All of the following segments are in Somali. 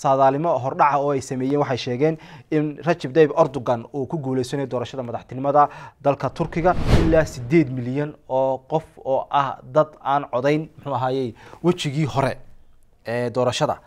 saadaalimo hordhaca oo ay sameeyeen waxay sheegeen in rajib dayib erdogan uu ku guuleysanayo doorashada madaxtinimada dalka turkiga ilaa sideed milyan oo qof oo ah dad aan codayn muxuu ahayey wejigii hore ee doorashada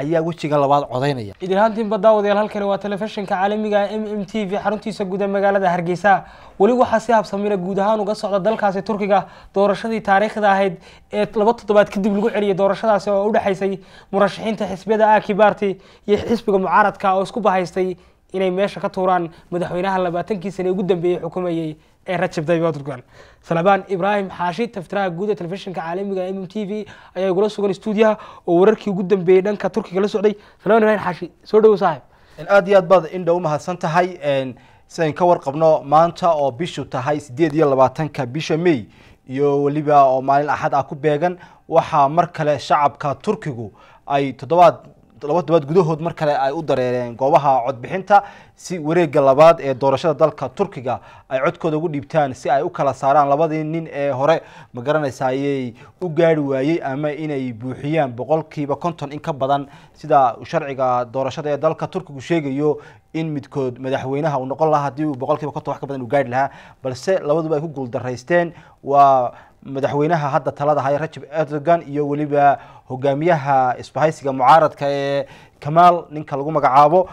ayaa wejiga labaad codaynaya idirhaantiinba daawadayaal halkani waa telefishinka caalamiga ah m m t v xaruntiisa guud ee magaalada hargeysa weli waxaa si habsamina guud ahaan uga socda dalkaasi turkiga doorashadii taariikhda ahayd ee laba toddobaad kadib lagu celiyay doorashadaasi oo u udhexaysay murashaxiinta xisbiyada aki barty iyo xisbiga mucaaradka oo isku bahaystay inay meesha ka tuuraan madaxweynaha labaatankiisana ugu dambeeyey xukumayey ee rajab tayib erdogan salabaan ibraahim xaashi taftiraha guud telefishinka caalamiga m m t v ayaa igula sugan stuudiyaha oo wararkii ugu dambeeyey dhanka turkiga la socday salabaan ibrahim xaashi soo dhawo saaxib aada iyo aad baad indha u mahadsan tahay sidayn ka warqabno maanta oo bishu tahay sideed iyo labaatanka bisha may iyo weliba oo maalin axad ah ku beegan waxaa mar kale shacabka turkigu ay toddobaad laba todobaad gudahood mar kale ay u dareereen goobaha codbixinta si wareega labaad ee doorashada dalka turkiga ay codkooda ugu dhiibtaan si ay u kala saaraan labadii nin ee hore ma garanaysa ayay u gaari waayey ama inay buuxiyaan boqolkiiba konton in ka badan sida sharciga doorashada ee dalka turkigu sheegayo in midkood madaxweynaha uu noqon lahaa hadii uu boqolkiiba konton wax ka badan uu gaari lahaa balse labaduba ay ku guuldaraysteen waa madaxweynaha hadda talada haya rajab erdogan iyo weliba hogaamiyaha isbahaysiga mucaaradka ee kamaal ninka lagu magacaabo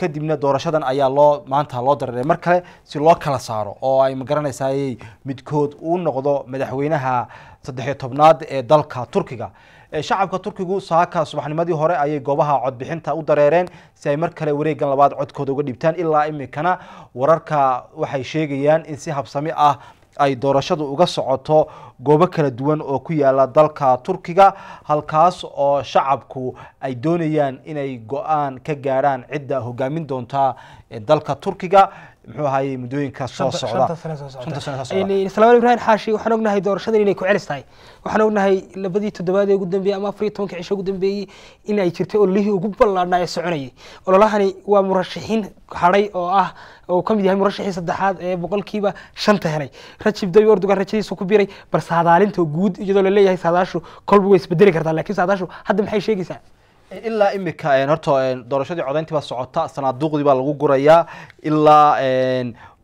kadibna doorashadan ayaa loo maanta loo dararay mar kale si loo kala saaro oo ay magaranaysaay midkood uu noqdo madaxweynaha saddexiyo tobnaad ee dalka turkiga shacabka turkigu saaka subaxnimadii hore ayay goobaha codbixinta u dareereen si ay mar kale wareegan labaad codkooda uga dhiibtaan ilaa imikana wararka waxay sheegayaan in si habsami ah ay doorashadu uga socoto goobo kala duwan oo ku yaala dalka turkiga halkaas oo shacabku ay doonayaan inay go-aan ka gaadhaan cidda hogaamin doonta dalka turkiga muxuu ahaayey muddooyinkaas soo socda shanta sano islamaan ibrahim xaashi waxaan ognahay doorashadan inay ku celis tahay waxaan ognahay labadii toddobaad ee ugu dambeeyey ama afar tobanka cisho ugu dambeeyey in ay jirtay ololihii ugu ballaadhnaa ee soconayay ololahani waa murashaxiin hadhay oo ah oo kamid yahay murashixii saddexaad ee boqolkiiba shanta helay rajib dawi ordogan rajadiisu ku biray bal saadaalinta guud iyadoo laleeyahay saadaashu kolba way isbedeli kartaa laakiin saadaashu hadda maxay sheegaysaa ilaa imika horta doorashadii codayntii baa socota sanaaduuqdii baa lagu gurayaa ilaa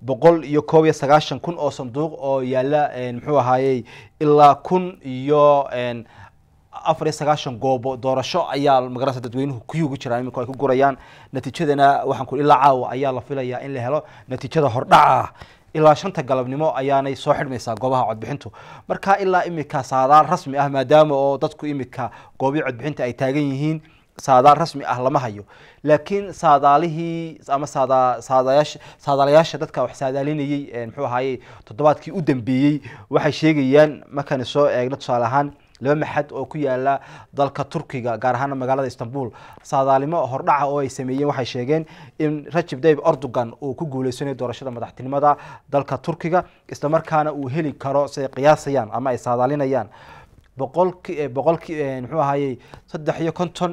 boqol iyo koob iyo sagaashan kun oo sanduuq oo yaala muxuu ahaayey ilaa kun iyo afar iyo sagaashan goobo doorasho ayaa magarasa dadweynuhu kuyugu jiraan imika ay ku gurayaan natiijadana waxaan ku ilaa caawa ayaa la filayaa in la helo natiijada hordhaca ilaa shanta galabnimo ayaanay soo xidhmaysaa goobaha codbixintu marka ilaa imika saadaal rasmi ah maadaama oo dadku imika goobii codbixinta ay taagan yihiin saadaal rasmi ah lama hayo laakiin saadaalihii ama saada saadaalayaasha dadka wax saadaalinayey muxuu ahaaye toddobaadkii u dambeeyey waxay sheegayaan markani soo eegno tusaale ahaan laba maxad oo ku yaala dalka turkiga gaar ahaana magaalada istanbul saadaalimo hordhaca ah oo ay sameeyeen waxay sheegeen in rajib dayib erdogan uu ku guuleysanayo doorashada madaxtinimada dalka turkiga islamarkaana uu heli karo siay qiyaasayaan ama ay saadaalinayaan boqolki boqolki muxuu ahaaye saddex iyo konton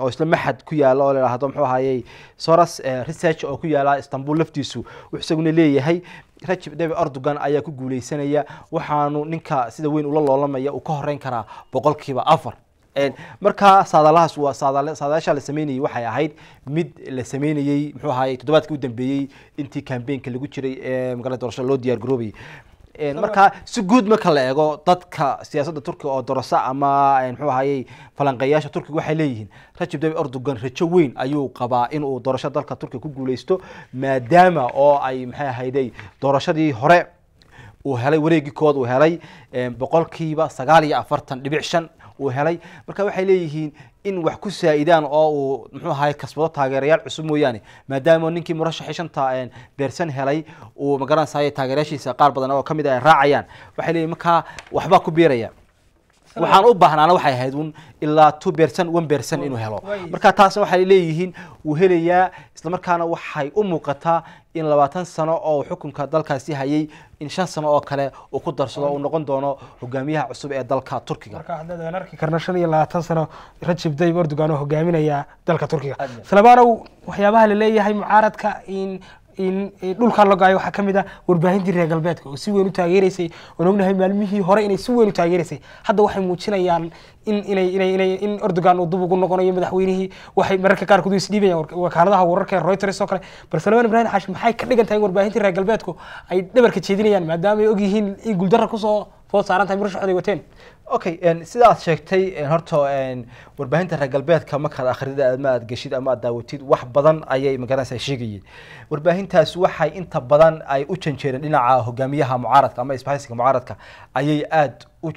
oo isla maxad ku yaala oo ladhahdo muxuu ahaayey soras eh, research oo ku yaala istanbul laftiisu wuxuu isaguna leeyahay rajib debe erdogan ayaa ku guuleysanaya waxaanu ninka sida weyn ula loolamaya uu ka horeyn karaa boqolkiiba afar markaa saadaalahaas waa saadayaasha la sameynayay waxay ahayd mid la sameynayey muxuu ahaayey toddobaadkii u dambeeyey intii cambaynka lagu jiray eh, magaalada doorashada loo diyaar garoobayay marka si guud marka la eego dadka siyaasadda turkiga oo dorasa ama mxuu ahayey falanqeeyaasha turkiga waxay leeyihiin rajib dabi erdogan rajo weyn ayuu qabaa inuu doorasho dalka turkiga ku guuleysto maadaama oo ay maxay ahayday doorashadii hore uu helay wareegikooda uu helay boqolkiiba sagaal iyo afartan dhibic shan uu helay marka waxay leeyihiin in wax ku saa-idaan oo uu muxuu ahaay kasbado taageerayaal cusub mooyaane maadaama ninkii murashaxii shanta beersan helay uu magaranaysa taageerayaashiisa qaar badan oo ka mid a ah raacayaan waxay leeyihin markaa waxbaa ku biiraya waxaan u baahnaana waxay ahayd un ilaa two bercent one bercent inuu helo marka taasna waxay leeyihiin wuu helayaa islamarkaana waxay u muuqataa in labaatan sano oo xukunka dalkaasi hayay in shan sano oo kale uu ku darsado uu noqon doono hogaamiyaha cusub ee dalka turkiga marka arki karna shan iyo labaatan sano rajib dayb erdogan oo hogaaminaya dalka turkiga salabaanow waxyaabaha laleeyahay mucaaradka in in dhulkaan la go-ayo waxaa ka mid ah warbaahintii reer galbeedka oo si weyn u taageeraysay oon ognahay maalmihii hore inay si weyn u taageeraysay hadda waxay muujinayaan in inay inay inay in erdogan uu dub ugu noqonayo madaxweynihii waxay mararka qaarkood way isdhiibayaan wakaaladaha wararka ee reuters oo kale balse laban ibrahim xaashi maxay ka dhigan tahay in warbaahintii reer galbeedku ay dhabarka jeedinayaan maadaama ay yihiin in guldarra kusoo food saaran tahay murashaxood ay wateen okay sidaad sheegtay horta warbaahinta reer galbeedka markaad akhrida ma aad geshid ama aad daawatid wax badan ayay magaranaysa sheegayeen warbaahintaas waxay inta badan ay u janjeereen dhinaca hogaamiyaha mucaaradka ama isbahaysiga mucaaradka ayay aada u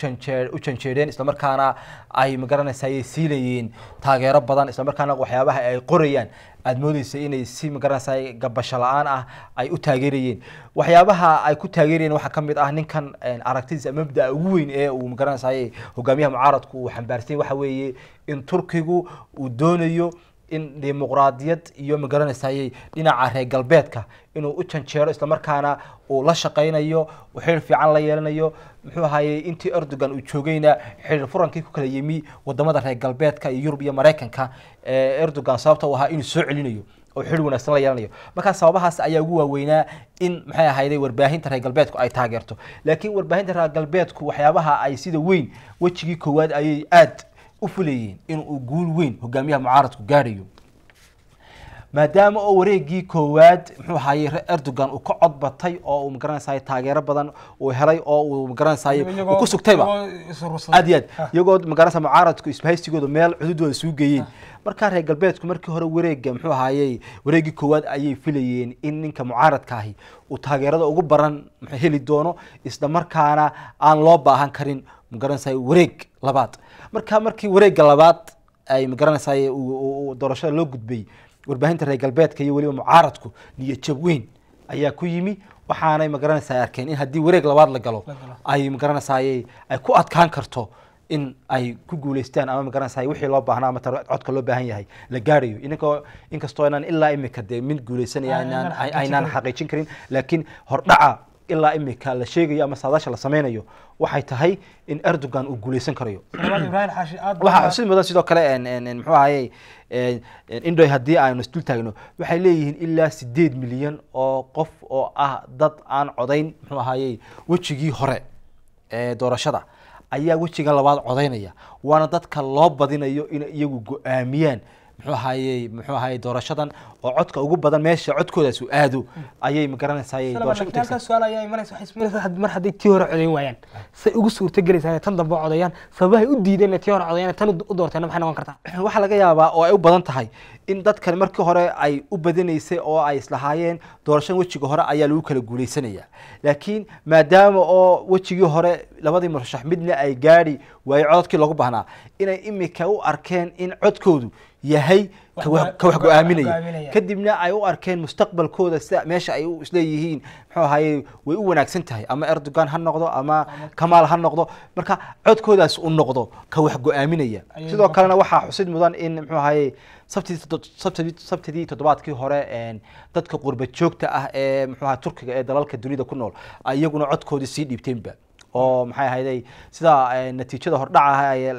janjeereen islamarkaana ay magaranaysaayay siilayeen taageero badan islamarkaana waxyaabaha ay qorayaan aada moodeysa inay si magaranaysaa gabasho la-aan ah ay u taageerayeen waxyaabaha ay ku taageerayeen waxaa ka mid ah ninkan aragtidiisa mabdaa ugu weyn ee uu magaranaysaayay hogaamiyaha mucaaradku uu xambaarsan waxa weeye in turkigu uu doonayo in dimuqraadiyad iyo magaranaysaayy dhinaca reer galbeedka inuu u janjeero islamarkaana uu la shaqeynayo xidhir fiican la yeelanayo muxuu ahaaye intii erdogan uu joogayna xidhir furankii ku kala yimi wadamada reer galbeedka iyo yurub iyo maraykanka erdogan sababta u ahaa inuu soo celinayo oo xidhir wanaagsan la yeelanayo markaa sababahaas ayaa ugu waaweynaa in maxay ahayday warbaahinta reer galbeedku ay taageerto laakiin warbaahinta reer galbeedku waxyaabaha ay sida weyn wejigii koowaad ayay aada u fulayeen in guul weyn hogaamiyaha mucaaradku gaadhayo maadaama oo wareegii koowaad muxuu ahaye erdogan uu ka codbatay oo uu magaranaysaay taageero badan uu helay oo uu magaranaysaay ku sugtayba aad iyo aad iyagoo ah. magaranaysa mucaaradku isbahaysigooda meel cududooda isugu geeyeen ah. markaa reer galbeedku markii hore wareega muxuu ahaayey wareegii koowaad ayay filayeen in ninka mucaaradka ahi uu taageerada ugu baran heli doono isla markaana aan loo baahan karin magaranaysa wareeg labaad marka markii wareega labaad ay magaranaysaay doorashada loo gudbay warbaahinta reer galbeedka iyo weliba mucaaradku niyajab weyn ayaa ku yimi waxaanay magaranaysaa arkeen in haddii wareeg labaad la galo ay magaranaysaay ay ku adkaan karto in ay ku guuleystaan ama magaranaysaay wixii loo baahnaa ama codka loo baahan yahay la gaarayo inkoo inkastoo inaan ilaa imika dee mid guuleysanaya aynaan xaqiijin karin laakiin hordhaca ilaa imika la sheegayo ama saadaasha la sameynayo waxay tahay in erdogan uu guuleysan karayo xusid mudan sidoo kale muxuu ahaye indhoy haddii aanu isdul taagno waxay leeyihiin ilaa sideed milyan oo qof oo ah dad aan codayn mxuu ahaye wejigii hore ee doorashada ayaa wejiga labaad codaynaya waana dadka loo badinayo inay iyagu go-aamiyaan mxuu ahaaye muxuu ahaaye doorashadan oo codka ugu badan meesha codkoodaas aado ayay ma garanaysaamar hadday tii hore codayn waayaan say ugu suurtagelaysaa tan dambe codayaan sababahay u diideen tii hore codayaan tan u doorteen maxay noqon kartaa waxaa laga yaabaa oo ay u badan tahay in dadkan markii hore ay u badinaysay oo ay islahaayeen doorashadan wejiga hore ayaa lagu kala guulaysanayaa laakiin maadaama oo wejigii hore labadii murashax midna ay gaadhi waayey cododkii lagu baahnaa inay imika u arkeen in codkoodu yahay ka wax go-aaminaya kadibna ay u arkeen mustaqbalkooda sida meesha ay isleeyihiin muxuu ahaye way u wanaagsan tahay ama erdogan ha noqdo ama kamaal ha noqdo marka codkoodaas u noqdo ka wax go-aaminaya sidoo kalena waxaa xusid mudan in muxuu ahaye sabtidii toddobaadkii hore dadka qurba joogta ah ee muxuaha turkiga ee dalalka dunida ku nool iyaguna codkoodii sii dhiibteenba oo maxay ahayday sidaa eh, natiijada hordhaca ah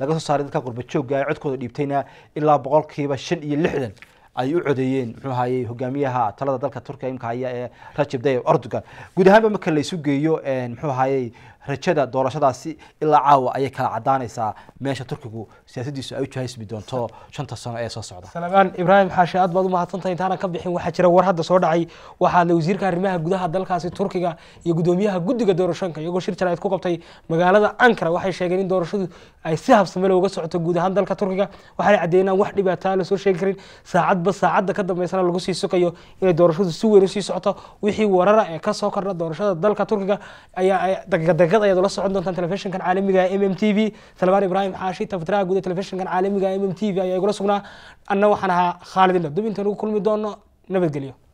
laga soo saaray dadka qurba joogga codkooda dhiibtayna ilaa boqolkiiba shan iyo lixdan ay u codeeyeen muxuu ahayey hogaamiyaha talada dalka turkiya imka haya ee eh, rajib dayib erdogan guud ahaanba marka la isu geeyo muxuu ahayey rajada doorashadaasi ilaa caawa ayay kala cadaanaysaa meesha turkigu siyaasadiisu ay u jahaysmi doonto shanta sano ee soo socda salmaan ibraahim xaashi aad baad u mahadsantahay intaana ka bixin waxaa jira war hadda soo dhacay waxaa wasiirka arrimaha gudaha dalkaasi turkiga iyo guddoomiyaha guddiga doorashooyinka iyagoo shir jaraa'id ku qabtay magaalada ankara waxay sheegeen in doorashadu ay si habsame looga socoto guud ahaan dalka turkiga waxaana caddeeyeen wax dhibaataa lasoo sheegi karin saacadba saacadda ka dambeysana lagu sii sugayo inay doorashadu si weyn usii socoto wixii warara ee ka kordha doorashada dalka turkiga ayaa ay shirkad ayaad ula socon doontaan telefishinkan caalamiga m m t v salmaan ibraahim caashi tafatiraha guud ee telefishinkan caalamiga m m t v ayaa igula sugnaa anna waxaan ahaa khaalid indhab dub intaan ugu kulmi doono nabadgelyo